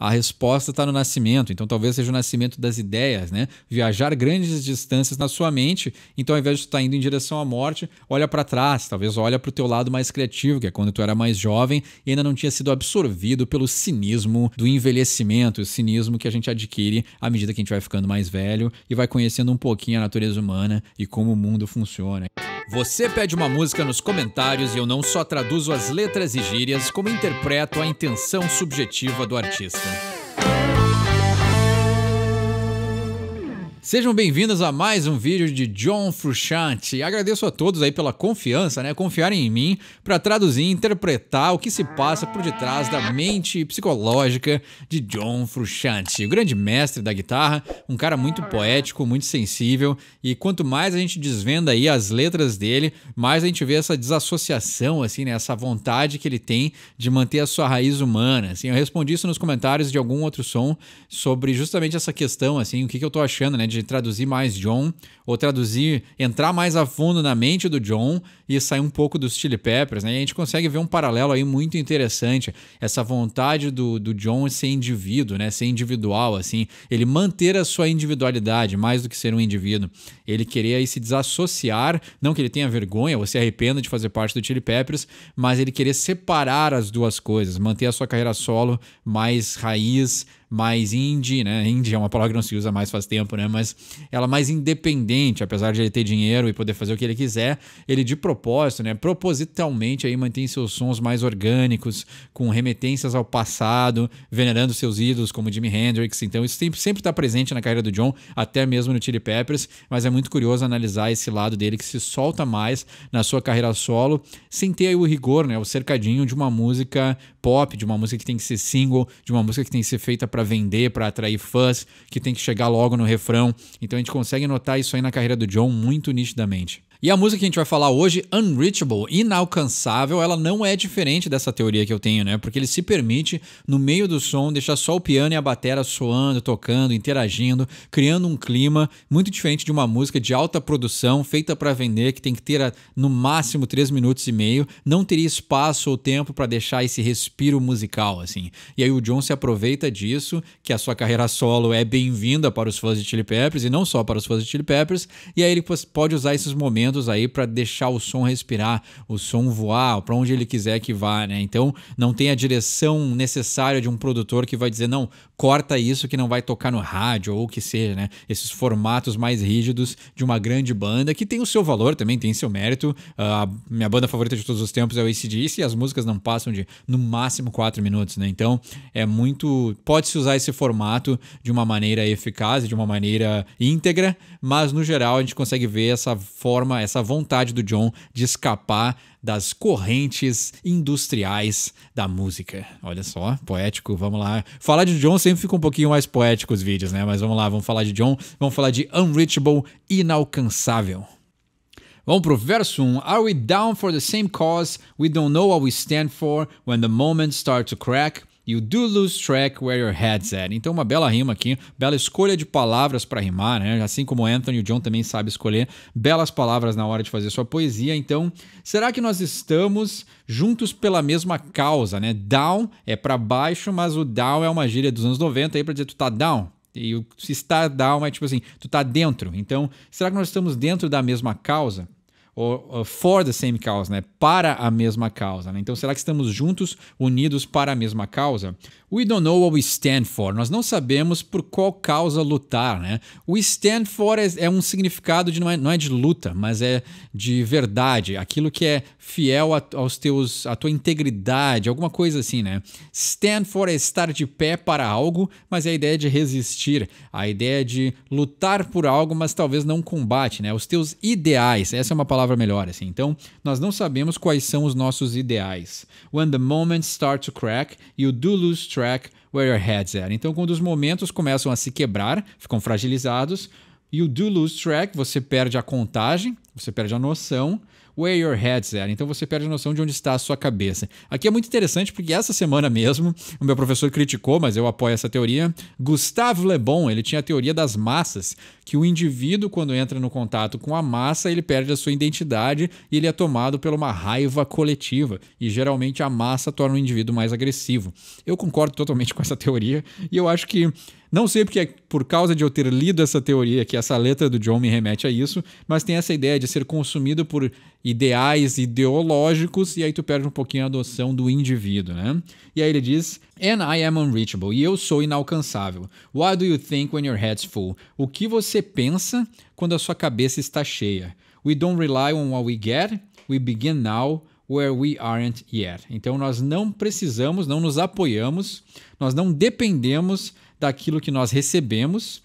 A resposta está no nascimento, então talvez seja o nascimento das ideias, né? Viajar grandes distâncias na sua mente, então ao invés de estar tá indo em direção à morte, olha para trás, talvez olha para o teu lado mais criativo, que é quando tu era mais jovem e ainda não tinha sido absorvido pelo cinismo do envelhecimento, o cinismo que a gente adquire à medida que a gente vai ficando mais velho e vai conhecendo um pouquinho a natureza humana e como o mundo funciona. Você pede uma música nos comentários e eu não só traduzo as letras e gírias, como interpreto a intenção subjetiva do artista. Sejam bem-vindos a mais um vídeo de John Frusciante. Agradeço a todos aí pela confiança, né? Confiarem em mim para traduzir e interpretar o que se passa por detrás da mente psicológica de John Frusciante, o grande mestre da guitarra, um cara muito poético, muito sensível e quanto mais a gente desvenda aí as letras dele, mais a gente vê essa desassociação assim, né? Essa vontade que ele tem de manter a sua raiz humana, assim. Eu respondi isso nos comentários de algum outro som sobre justamente essa questão assim, o que que eu tô achando, né? De de traduzir mais John, ou traduzir, entrar mais a fundo na mente do John e sair um pouco dos Chili Peppers, né? E a gente consegue ver um paralelo aí muito interessante, essa vontade do, do John ser indivíduo, né? Ser individual, assim, ele manter a sua individualidade mais do que ser um indivíduo. Ele querer aí se desassociar, não que ele tenha vergonha ou se arrependa de fazer parte do Chili Peppers, mas ele querer separar as duas coisas, manter a sua carreira solo mais raiz, mais indie, né? Indie é uma palavra que não se usa mais faz tempo, né? Mas ela é mais independente, apesar de ele ter dinheiro e poder fazer o que ele quiser, ele de propósito, né? Propositalmente aí mantém seus sons mais orgânicos, com remetências ao passado, venerando seus ídolos como Jimi Hendrix. Então isso sempre está presente na carreira do John, até mesmo no Chili Peppers. Mas é muito curioso analisar esse lado dele que se solta mais na sua carreira solo, sem ter aí o rigor, né? O cercadinho de uma música pop, de uma música que tem que ser single, de uma música que tem que ser feita para vender, para atrair fãs, que tem que chegar logo no refrão. Então a gente consegue notar isso aí na carreira do John muito nitidamente. E a música que a gente vai falar hoje, Unreachable, inalcançável, ela não é diferente dessa teoria que eu tenho, né? Porque ele se permite, no meio do som, deixar só o piano e a batera soando, tocando, interagindo, criando um clima muito diferente de uma música de alta produção, feita para vender, que tem que ter ah, no máximo 3 minutos e meio, não teria espaço ou tempo para deixar esse respiro musical, assim. E aí o John se aproveita disso, que a sua carreira solo é bem-vinda para os fãs de Chili Peppers, e não só para os fãs de Chili Peppers, e aí ele pode usar esses momentos instrumentos aí para deixar o som respirar, o som voar, para onde ele quiser que vá, né? Então não tem a direção necessária de um produtor que vai dizer não, corta isso que não vai tocar no rádio ou o que seja, né? Esses formatos mais rígidos de uma grande banda que tem o seu valor também, tem seu mérito. Ah, a minha banda favorita de todos os tempos é o ACDC e as músicas não passam de no máximo quatro minutos, né? Então é muito. Pode-se usar esse formato de uma maneira eficaz, e de uma maneira íntegra, mas no geral a gente consegue ver essa forma, essa vontade do John de escapar das correntes industriais da música. Olha só, poético, vamos lá. Falar de John sempre fica um pouquinho mais poético os vídeos, né? Mas vamos lá, vamos falar de John, vamos falar de Unreachable, inalcançável. Vamos pro verso 1. Are we down for the same cause? We don't know what we stand for when the moments start to crack e o Do Lose Track Where Your Head's At. Então, uma bela rima aqui, bela escolha de palavras para rimar, né? Assim como Anthony e John também sabe escolher belas palavras na hora de fazer sua poesia. Então, será que nós estamos juntos pela mesma causa, né? Down é para baixo, mas o down é uma gíria dos anos 90 aí para dizer tu tá down, e se está down é tipo assim, tu tá dentro. Então, será que nós estamos dentro da mesma causa? uh, for the same cause, né? Para a mesma causa. Né? Então, será que estamos juntos, unidos para a mesma causa? We don't know what we stand for. Nós não sabemos por qual causa lutar, né? We stand for é, é um significado de não é, não é, de luta, mas é de verdade, aquilo que é fiel a, aos teus, à tua integridade, alguma coisa assim, né? Stand for é estar de pé para algo, mas é a ideia de resistir, a ideia é de lutar por algo, mas talvez não combate, né? Os teus ideais, essa é uma palavra melhor, assim. Então, nós não sabemos quais são os nossos ideais. When the moment starts to crack, you do lose track where your head's at. Então, quando os momentos começam a se quebrar, ficam fragilizados, you do lose track, você perde a contagem, você perde a noção. Where Your Head's At. Então você perde a noção de onde está a sua cabeça. Aqui é muito interessante porque essa semana mesmo, o meu professor criticou, mas eu apoio essa teoria. Gustave Le Bon, ele tinha a teoria das massas, que o indivíduo, quando entra no contato com a massa, ele perde a sua identidade e ele é tomado por uma raiva coletiva. E geralmente a massa torna o indivíduo mais agressivo. Eu concordo totalmente com essa teoria e eu acho que. Não sei porque é por causa de eu ter lido essa teoria que essa letra do John me remete a isso, mas tem essa ideia de ser consumido por ideais ideológicos, e aí tu perde um pouquinho a adoção do indivíduo, né? E aí ele diz: And I am unreachable, e eu sou inalcançável. What do you think when your head's full? O que você pensa quando a sua cabeça está cheia? We don't rely on what we get, we begin now where we aren't yet. Então nós não precisamos, não nos apoiamos, nós não dependemos daquilo que nós recebemos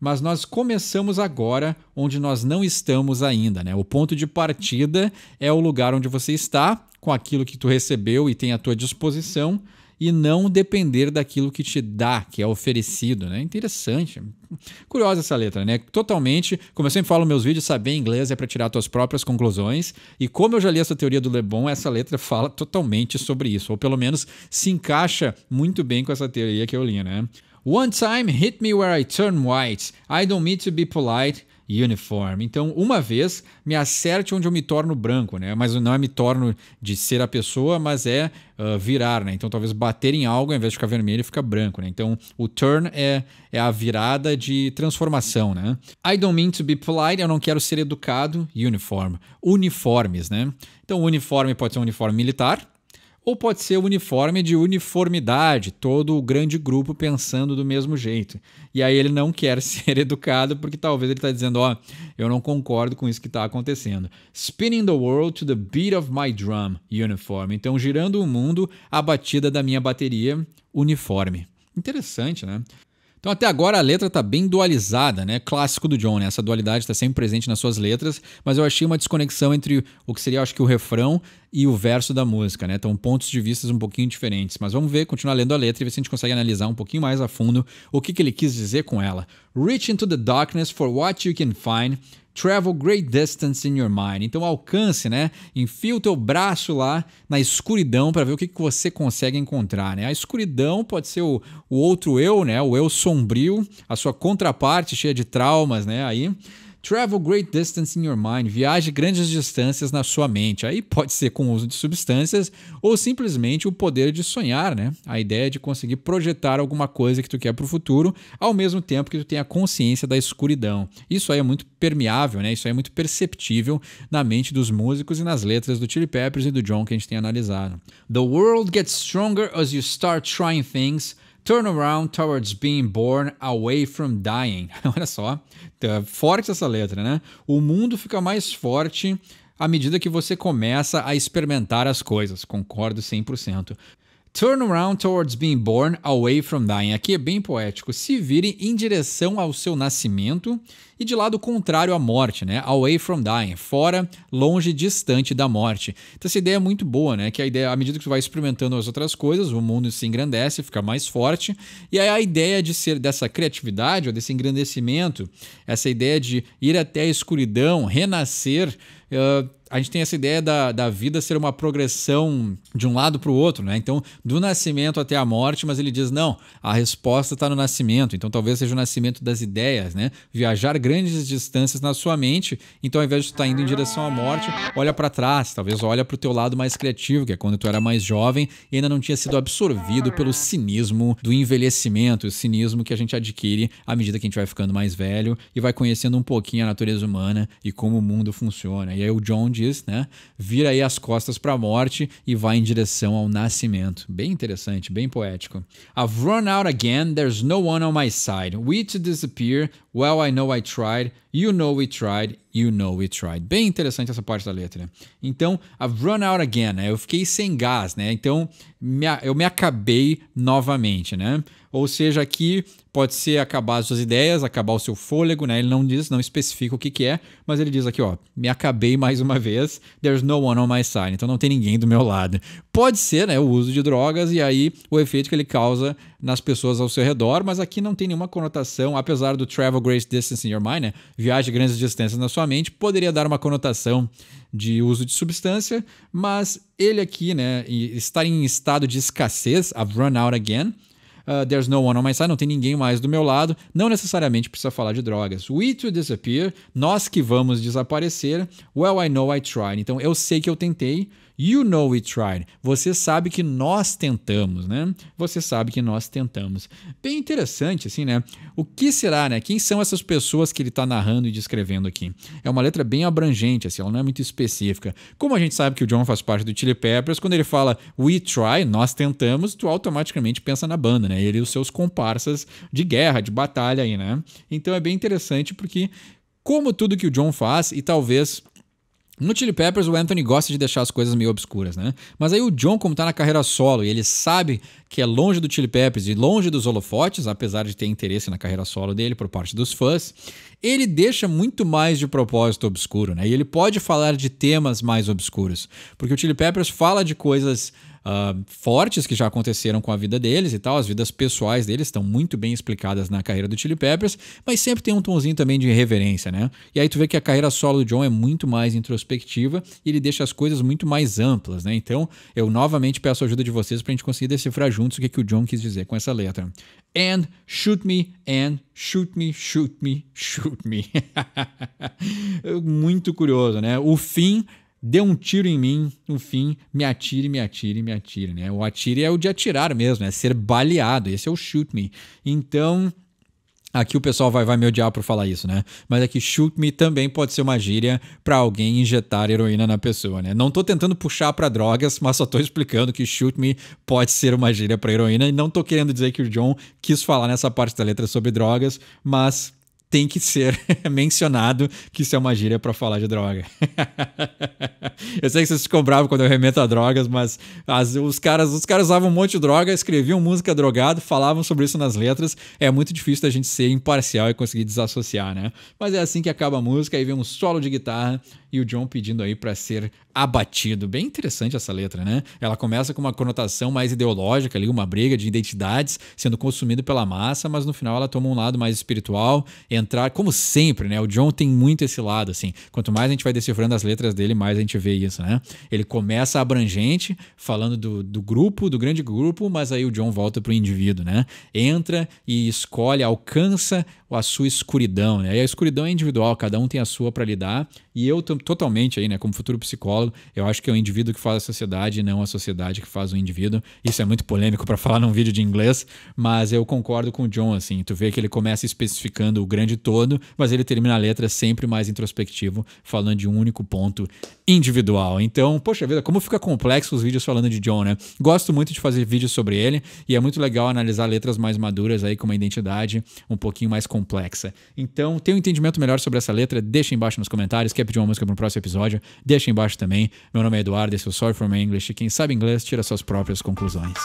mas nós começamos agora onde nós não estamos ainda, né? O ponto de partida é o lugar onde você está, com aquilo que tu recebeu e tem à tua disposição e não depender daquilo que te dá, que é oferecido, né? Interessante. Curiosa essa letra, né? Totalmente, como eu sempre falo nos meus vídeos, saber inglês é para tirar tuas próprias conclusões. E como eu já li essa teoria do Le Bon, essa letra fala totalmente sobre isso, ou pelo menos se encaixa muito bem com essa teoria que eu li, né? One time hit me where I turn white. I don't mean to be polite. Uniform. Então, uma vez me acerte onde eu me torno branco, né? Mas não é me torno de ser a pessoa, mas é uh, virar, né? Então, talvez bater em algo, ao invés de ficar vermelho, fica branco, né? Então, o turn é, é a virada de transformação, né? I don't mean to be polite, eu não quero ser educado. Uniform. Uniformes, né? Então, uniforme pode ser um uniforme militar, ou pode ser uniforme de uniformidade, todo o grande grupo pensando do mesmo jeito. E aí ele não quer ser educado porque talvez ele está dizendo: Ó, oh, eu não concordo com isso que está acontecendo. Spinning the world to the beat of my drum, uniform. Então, girando o mundo à batida da minha bateria, uniforme. Interessante, né? Então até agora a letra está bem dualizada, né? Clássico do John, né? Essa dualidade está sempre presente nas suas letras, mas eu achei uma desconexão entre o que seria, acho que o refrão e o verso da música, né? Então, pontos de vista um pouquinho diferentes. Mas vamos ver, continuar lendo a letra e ver se a gente consegue analisar um pouquinho mais a fundo o que, que ele quis dizer com ela. Reach into the darkness for what you can find. Travel great distance in your mind. Então alcance, né? Enfia o teu braço lá na escuridão para ver o que, que você consegue encontrar, né? A escuridão pode ser o, o outro eu, né? O eu sombrio, a sua contraparte cheia de traumas, né? Aí Travel great distance in your mind. Viaje grandes distâncias na sua mente. Aí pode ser com o uso de substâncias ou simplesmente o poder de sonhar, né? A ideia de conseguir projetar alguma coisa que tu quer para o futuro, ao mesmo tempo que tu tenha a consciência da escuridão. Isso aí é muito permeável, né? Isso aí é muito perceptível na mente dos músicos e nas letras do Chili Peppers e do John que a gente tem analisado. The world gets stronger as you start trying things Turn around towards being born away from dying. Olha só, tá forte essa letra, né? O mundo fica mais forte à medida que você começa a experimentar as coisas. Concordo 100%. Turn around towards being born, away from dying. Aqui é bem poético. Se vire em direção ao seu nascimento e de lado contrário à morte, né? Away from dying, fora, longe, distante da morte. Então essa ideia é muito boa, né? Que a ideia, à medida que você vai experimentando as outras coisas, o mundo se engrandece, fica mais forte. E aí a ideia de ser dessa criatividade, ou desse engrandecimento, essa ideia de ir até a escuridão, renascer, uh, a gente tem essa ideia da, da vida ser uma progressão de um lado para o outro, né? Então, do nascimento até a morte, mas ele diz: não, a resposta está no nascimento. Então, talvez seja o nascimento das ideias, né? Viajar grandes distâncias na sua mente. Então, ao invés de estar tá indo em direção à morte, olha para trás, talvez olha para o teu lado mais criativo, que é quando tu era mais jovem e ainda não tinha sido absorvido pelo cinismo do envelhecimento, o cinismo que a gente adquire à medida que a gente vai ficando mais velho e vai conhecendo um pouquinho a natureza humana e como o mundo funciona. E aí, o John diz, né? Vira aí as costas para a morte e vai em direção ao nascimento. Bem interessante, bem poético. I've run out again, there's no one on my side. We to disappear, Well, I know I tried, you know we tried, you know we tried. Bem interessante essa parte da letra. Então, I've run out again, né? Eu fiquei sem gás, né? Então, eu me acabei novamente, né? Ou seja, aqui pode ser acabar as suas ideias, acabar o seu fôlego, né? Ele não diz, não especifica o que, que é, mas ele diz aqui, ó, me acabei mais uma vez, there's no one on my side, então não tem ninguém do meu lado pode ser né, o uso de drogas e aí o efeito que ele causa nas pessoas ao seu redor, mas aqui não tem nenhuma conotação, apesar do travel great distance in your mind, né, viagem grandes distâncias na sua mente, poderia dar uma conotação de uso de substância, mas ele aqui, né, estar em estado de escassez, I've run out again, Uh, there's no one on my side, não tem ninguém mais do meu lado, não necessariamente precisa falar de drogas. We to disappear, nós que vamos desaparecer, well I know I tried. Então eu sei que eu tentei, You know we tried. Você sabe que nós tentamos, né? Você sabe que nós tentamos. Bem interessante, assim, né? O que será, né? Quem são essas pessoas que ele está narrando e descrevendo aqui? É uma letra bem abrangente, assim, ela não é muito específica. Como a gente sabe que o John faz parte do Chili Peppers, quando ele fala we try, nós tentamos, tu automaticamente pensa na banda, né? Ele e os seus comparsas de guerra, de batalha aí, né? Então é bem interessante porque como tudo que o John faz, e talvez no Chili Peppers, o Anthony gosta de deixar as coisas meio obscuras, né? Mas aí o John, como tá na carreira solo e ele sabe que é longe do Chili Peppers e longe dos holofotes, apesar de ter interesse na carreira solo dele por parte dos fãs, ele deixa muito mais de propósito obscuro, né? E ele pode falar de temas mais obscuros, porque o Chili Peppers fala de coisas ah, fortes que já aconteceram com a vida deles e tal. As vidas pessoais deles estão muito bem explicadas na carreira do Chili Peppers, mas sempre tem um tomzinho também de irreverência, né? E aí tu vê que a carreira solo do John é muito mais introspectiva e ele deixa as coisas muito mais amplas, né? Então eu novamente peço a ajuda de vocês para a gente conseguir decifrar juntos o que, que o John quis dizer com essa letra. And shoot me, and shoot me, shoot me, shoot me. muito curioso, né? O fim dê um tiro em mim, no fim, me atire, me atire, me atire, né? O atire é o de atirar mesmo, é ser baleado, esse é o shoot me. Então, aqui o pessoal vai, vai me odiar por falar isso, né? Mas aqui é que shoot me também pode ser uma gíria para alguém injetar heroína na pessoa, né? Não tô tentando puxar para drogas, mas só tô explicando que shoot me pode ser uma gíria para heroína e não tô querendo dizer que o John quis falar nessa parte da letra sobre drogas, mas tem que ser mencionado que isso é uma gíria para falar de droga. eu sei que vocês ficam bravos quando eu remeto a drogas, mas as, os, caras, os caras usavam um monte de droga, escreviam música drogada, falavam sobre isso nas letras. É muito difícil da gente ser imparcial e conseguir desassociar, né? Mas é assim que acaba a música, aí vem um solo de guitarra e o John pedindo aí para ser abatido. Bem interessante essa letra, né? Ela começa com uma conotação mais ideológica ali, uma briga de identidades sendo consumido pela massa, mas no final ela toma um lado mais espiritual, entrar, como sempre, né? O John tem muito esse lado, assim. Quanto mais a gente vai decifrando as letras dele, mais a gente vê isso, né? Ele começa abrangente, falando do, do grupo, do grande grupo, mas aí o John volta pro indivíduo, né? Entra e escolhe, alcança a sua escuridão, né? E a escuridão é individual, cada um tem a sua para lidar e eu totalmente aí, né, como futuro psicólogo, eu acho que é o indivíduo que faz a sociedade e não a sociedade que faz o indivíduo. Isso é muito polêmico para falar num vídeo de inglês, mas eu concordo com o John, assim. Tu vê que ele começa especificando o grande todo, mas ele termina a letra sempre mais introspectivo, falando de um único ponto individual. Então, poxa vida, como fica complexo os vídeos falando de John, né? Gosto muito de fazer vídeos sobre ele e é muito legal analisar letras mais maduras aí com uma identidade um pouquinho mais complexa. Então, tem um entendimento melhor sobre essa letra? Deixa embaixo nos comentários que é de uma música para o próximo episódio, deixa embaixo também. Meu nome é Eduardo, esse é o Sorry For My English. Quem sabe inglês, tira suas próprias conclusões.